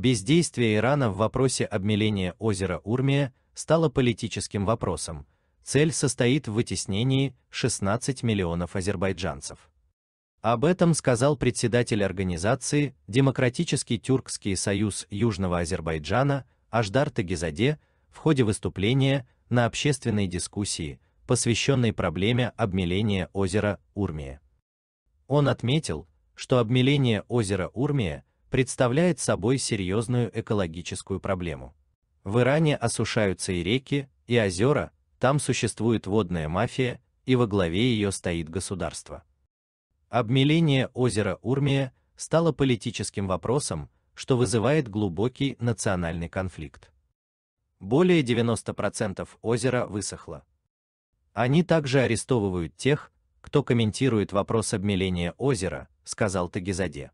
Бездействие Ирана в вопросе обмеления озера Урмия стало политическим вопросом. Цель состоит в вытеснении 16 миллионов азербайджанцев. Об этом сказал председатель организации Демократический тюркский союз Южного Азербайджана Аждар Тагизаде в ходе выступления на общественной дискуссии, посвященной проблеме обмеления озера Урмия. Он отметил, что обмеление озера Урмия представляет собой серьезную экологическую проблему. В Иране осушаются и реки, и озера, там существует водная мафия, и во главе ее стоит государство. Обмеление озера Урмия стало политическим вопросом, что вызывает глубокий национальный конфликт. Более 90% озера высохло. Они также арестовывают тех, кто комментирует вопрос обмеления озера, сказал Тагизаде.